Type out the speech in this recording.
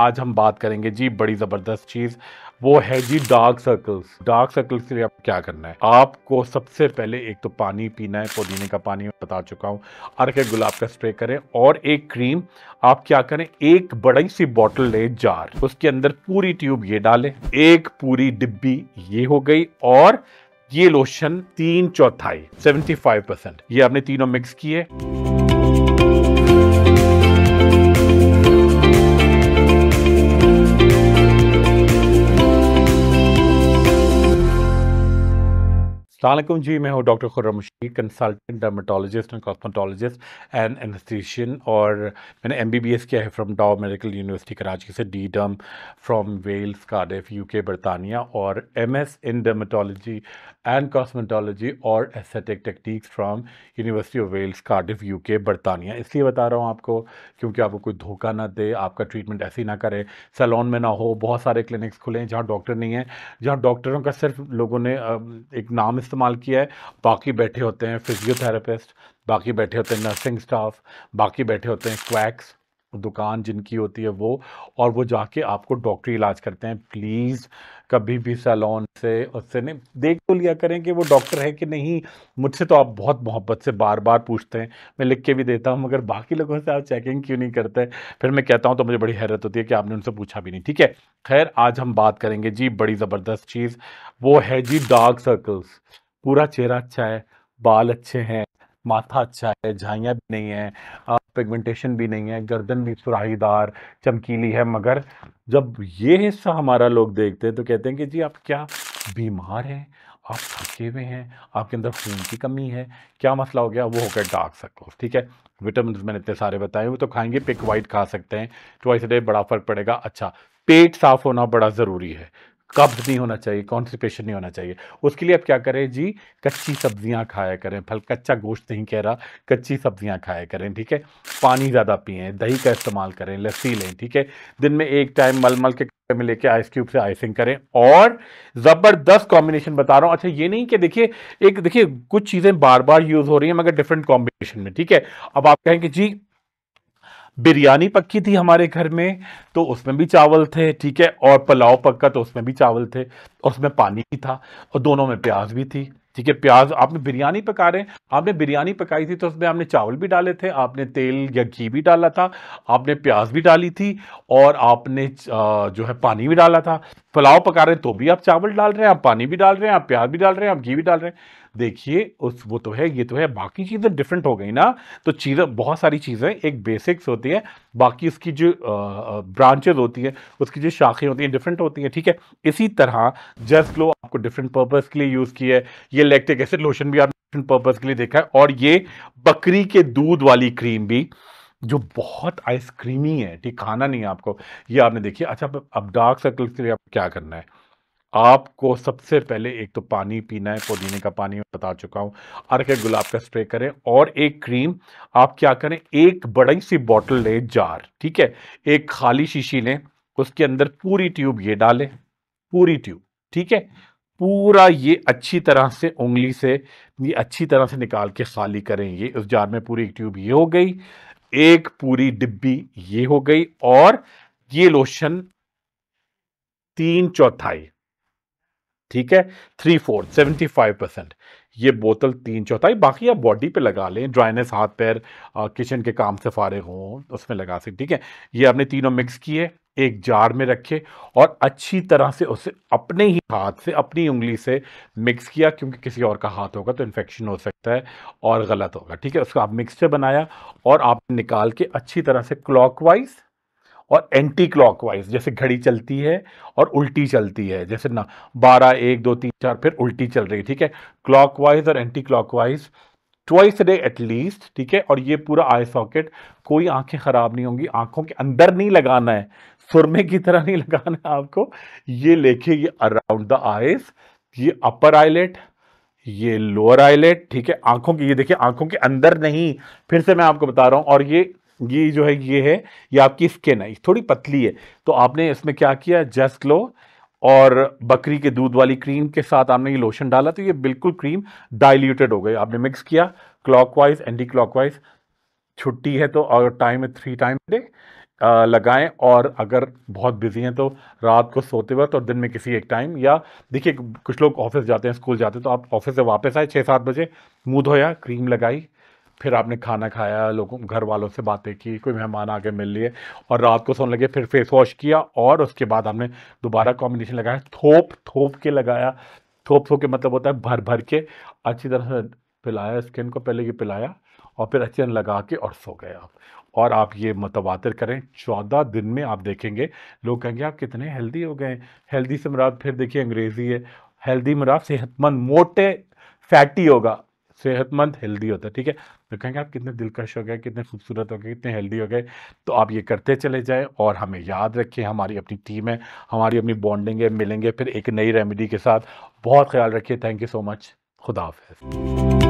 आज हम बात करेंगे जी बड़ी ज़बरदस्त चीज़ वो है जी डार्क सर्कल्स डार्क सर्कल्स के लिए आप क्या करना है आपको सबसे पहले एक तो पानी पीना है पुदीने का पानी मैं बता चुका हूँ अर्क गुलाब का स्प्रे करें और एक क्रीम आप क्या करें एक बड़ी सी बॉटल ले जार उसके अंदर पूरी ट्यूब ये डालें एक पूरी डिब्बी ये हो गई और ये लोशन तीन चौथाई 75 परसेंट ये आपने तीनों मिक्स किए अलकुम जी मैं हूँ doctor Khurram Musheed consultant dermatologist and cosmetologist and anaesthetician और मैंने एम बी बी एस किया है from Dow medical university Karachi से डी डम from Wales Cardiff U K बरतानिया और M S in dermatology and cosmetology और aesthetic techniques from university of Wales Cardiff U K बरतानिया इसलिए बता रहा हूँ आपको क्योंकि आपको कोई धोखा ना दे आपका ट्रीटमेंट ऐसे ना करे सैलॉन में ना हो बहुत सारे क्लिनिक्स खुले हैं जहाँ डॉक्टर नहीं है जहाँ डॉक्टरों का सिर्फ लोगों ने एक नाम इस्तेमाल किया है बाकी बैठे होते हैं फिजियोथेरापिस्ट बाकी बैठे होते हैं नर्सिंग स्टाफ बाकी बैठे होते हैं क्वैक्स दुकान जिनकी होती है वो और वो जाके आपको डॉक्टरी इलाज करते हैं प्लीज़ कभी भी सैलॉन से उससे नहीं देख तो लिया करें कि वो डॉक्टर है कि नहीं मुझसे तो आप बहुत मोहब्बत से बार बार पूछते हैं मैं लिख के भी देता हूँ मगर बाकी लोगों से आप चेकिंग क्यों नहीं करते फिर मैं कहता हूँ तो मुझे बड़ी हैरत होती है कि आपने उनसे पूछा भी नहीं ठीक है खैर आज हम बात करेंगे जी बड़ी ज़बरदस्त चीज़ वो है जी डार्क सर्कल्स पूरा चेहरा अच्छा है बाल अच्छे हैं माथा अच्छा है झाइया भी नहीं है पिगमेंटेशन भी नहीं है गर्दन भी सुराहीदार चमकीली है मगर जब ये हिस्सा हमारा लोग देखते हैं तो कहते हैं कि जी आप क्या बीमार हैं आप थके हुए हैं आपके अंदर खून की कमी है क्या मसला हो गया वो हो गया डार्क सर्कल्स ठीक है विटामिन मैंने इतने सारे बताए वो तो खाएंगे पिक वाइट खा सकते हैं ट्वाइस डे बड़ा फ़र्क पड़ेगा अच्छा पेट साफ होना बड़ा ज़रूरी है कब्ज नहीं होना चाहिए कॉन्स्टिपेशन नहीं होना चाहिए उसके लिए आप क्या करें जी कच्ची सब्जियां खाया करें फल कच्चा गोश्त नहीं कह रहा कच्ची सब्जियां खाया करें ठीक है पानी ज़्यादा पिए दही का इस्तेमाल करें लस्सी लें ठीक है दिन में एक टाइम मलमल के कपड़े में लेके आइस क्यूब से आइसिंग करें और ज़बरदस्त कॉम्बिनेशन बता रहा हूँ अच्छा ये नहीं कि देखिए एक देखिए कुछ चीज़ें बार बार यूज़ हो रही हैं मगर डिफरेंट कॉम्बिनेशन में ठीक है अब आप कहें कि जी बिरयानी पक्की थी हमारे घर में तो उसमें भी चावल थे ठीक है और पुलाव पक्का तो उसमें भी चावल थे और उसमें पानी भी था और दोनों में प्याज भी थी ठीक है प्याज आपने बिरयानी पका रहे हैं आपने बिरयानी पकाई थी तो उसमें आपने चावल भी डाले थे आपने तेल या घी भी डाला था आपने प्याज भी डाली थी और आपने जो है पानी भी डाला था पुलाव पका रहे हैं तो भी आप चावल डाल रहे हैं आप पानी भी डाल रहे हैं आप प्याज भी डाल रहे हैं आप घी भी डाल रहे हैं देखिए उस वो तो है ये तो है बाकी चीज़ें डिफरेंट हो गई ना तो चीज़ें बहुत सारी चीज़ें एक बेसिक्स होती है बाकी उसकी जो ब्रांचेज होती है उसकी जो शाखें होती हैं डिफरेंट होती हैं ठीक है इसी तरह जस्ट ग्लो आपको डिफरेंट पर्पज़ के लिए यूज़ किया है ये लैक्टिक एसिड लोशन भी आपने डिफरेंट पर्पज़ के लिए देखा है और ये बकरी के दूध वाली क्रीम भी जो बहुत आइसक्रीमी है ठीक खाना नहीं है आपको ये आपने देखिए अच्छा अब डार्क सर्कल्स के लिए आप क्या करना है आपको सबसे पहले एक तो पानी पीना है पुदीने का पानी मैं बता चुका हूं अर के गुलाब का स्प्रे करें और एक क्रीम आप क्या करें एक बड़ी सी बॉटल ले जार ठीक है एक खाली शीशी लें उसके अंदर पूरी ट्यूब ये डालें पूरी ट्यूब ठीक है पूरा ये अच्छी तरह से उंगली से ये अच्छी तरह से निकाल के खाली करें ये उस जार में पूरी एक ट्यूब ये हो गई एक पूरी डिब्बी ये हो गई और ये लोशन तीन चौथाई ठीक है three four seventy five percent ये बोतल तीन चौथाई बाकी आप बॉडी पे लगा लें ड्राइनेस हाथ पैर किचन के काम से फारे हों उसमें लगा सकते ठीक है ये आपने तीनों मिक्स किए एक जार में रखे और अच्छी तरह से उसे अपने ही हाथ से अपनी उंगली से मिक्स किया क्योंकि किसी और का हाथ होगा तो इन्फेक्शन हो सकता है और गलत होगा ठीक है उसका आप मिक्सचर बनाया और आप निकाल के अच्छी तरह से क्लॉकवाइज और एंटी क्लॉकवाइज जैसे घड़ी चलती है और उल्टी चलती है जैसे ना बारह एक दो तीन चार फिर उल्टी चल रही है ठीक है क्लॉकवाइज और anti clockwise twice day at least ठीक है और ये पूरा आई सॉकेट कोई आंखें ख़राब नहीं होंगी आंखों के अंदर नहीं लगाना है सुरमे की तरह नहीं लगाना है आपको ये लेखे ये अराउंड द आइज ये अपर आईलेट ये लोअर आईलेट ठीक है आंखों की ये देखिए आंखों के अंदर नहीं फिर से मैं आपको बता रहा हूं और ये ये जो है ये है ये आपकी स्किन है थोड़ी पतली है तो आपने इसमें क्या किया जस्ट ग्लो और बकरी के दूध वाली क्रीम के साथ आपने ये लोशन डाला तो ये बिल्कुल क्रीम डाइल्यूटेड हो गई आपने मिक्स किया क्लॉकवाइज एंटी क्लॉकवाइज छुट्टी है तो और टाइम है थ्री टाइम डे लगाएं और अगर बहुत बिजी हैं तो रात को सोते वक्त और दिन में किसी एक टाइम या देखिए कुछ लोग ऑफिस जाते हैं स्कूल जाते हैं तो आप ऑफिस से वापस आए छः सात बजे मुँह धोया क्रीम लगाई फिर आपने खाना खाया लोगों घर वालों से बातें की कोई मेहमान आके मिल लिए और रात को सोने लगे फिर फेस वॉश किया और उसके बाद हमने दोबारा कॉम्बिनेशन लगाया थोप थोप के लगाया थोप थोप के मतलब होता है भर भर के अच्छी तरह से पिलाया स्किन को पहले ये पिलाया और फिर अच्छी तरह लगा के और सो गए आप और आप ये मतवातर करें चौदह दिन में आप देखेंगे लोग कहेंगे आप कितने हेल्दी हो गए हेल्दी से मुराद फिर देखिए अंग्रेज़ी है हेल्दी मुराद सेहतमंद मोटे फैटी होगा सेहतमंद हेल्दी होता है ठीक है तो कहेंगे आप कितने दिलकश हो गए कितने खूबसूरत हो गए कितने हेल्दी हो गए तो आप ये करते चले जाएँ और हमें याद रखें हमारी अपनी टीम है हमारी अपनी बॉन्डिंग है मिलेंगे फिर एक नई रेमेडी के साथ बहुत ख्याल रखिए थैंक यू सो मच खुदा हाफ